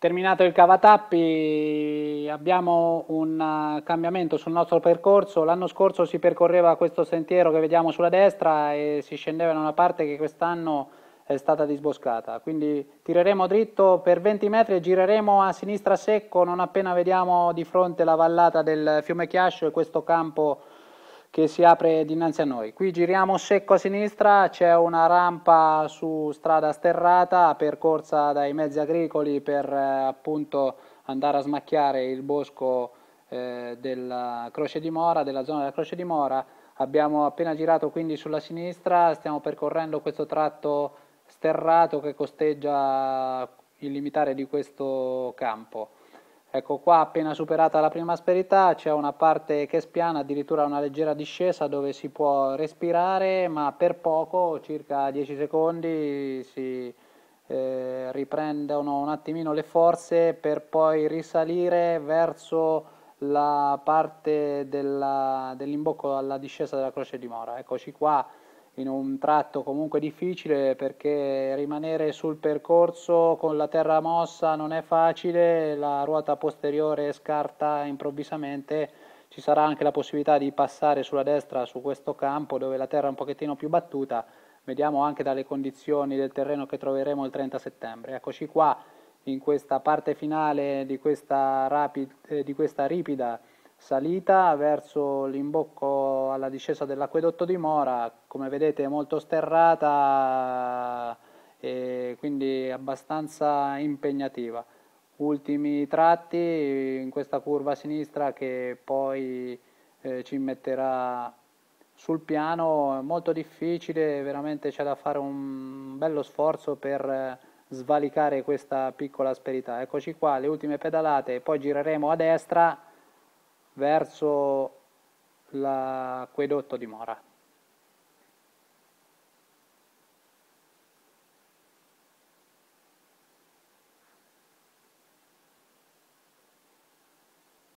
Terminato il cavatappi abbiamo un eh, cambiamento sul nostro percorso, l'anno scorso si percorreva questo sentiero che vediamo sulla destra e si scendeva in una parte che quest'anno è stata disboscata, quindi tireremo dritto per 20 metri e gireremo a sinistra secco non appena vediamo di fronte la vallata del fiume Chiascio e questo campo che si apre dinanzi a noi. Qui giriamo secco a sinistra, c'è una rampa su strada sterrata percorsa dai mezzi agricoli per eh, appunto andare a smacchiare il bosco eh, della Croce di Mora, della zona della Croce di Mora. Abbiamo appena girato quindi sulla sinistra, stiamo percorrendo questo tratto sterrato che costeggia il limitare di questo campo. Ecco qua appena superata la prima asperità c'è una parte che spiana, addirittura una leggera discesa dove si può respirare ma per poco, circa 10 secondi, si eh, riprendono un attimino le forze per poi risalire verso la parte dell'imbocco alla discesa della croce di Mora. Eccoci qua in un tratto comunque difficile perché rimanere sul percorso con la terra mossa non è facile, la ruota posteriore scarta improvvisamente, ci sarà anche la possibilità di passare sulla destra su questo campo dove la terra è un pochettino più battuta, vediamo anche dalle condizioni del terreno che troveremo il 30 settembre. Eccoci qua in questa parte finale di questa, rapid, eh, di questa ripida salita verso l'imbocco alla discesa dell'acquedotto di Mora, come vedete è molto sterrata e quindi abbastanza impegnativa. Ultimi tratti in questa curva sinistra che poi eh, ci metterà sul piano, molto difficile, veramente c'è da fare un bello sforzo per eh, svalicare questa piccola asperità. Eccoci qua, le ultime pedalate, poi gireremo a destra verso l'acquedotto di Mora.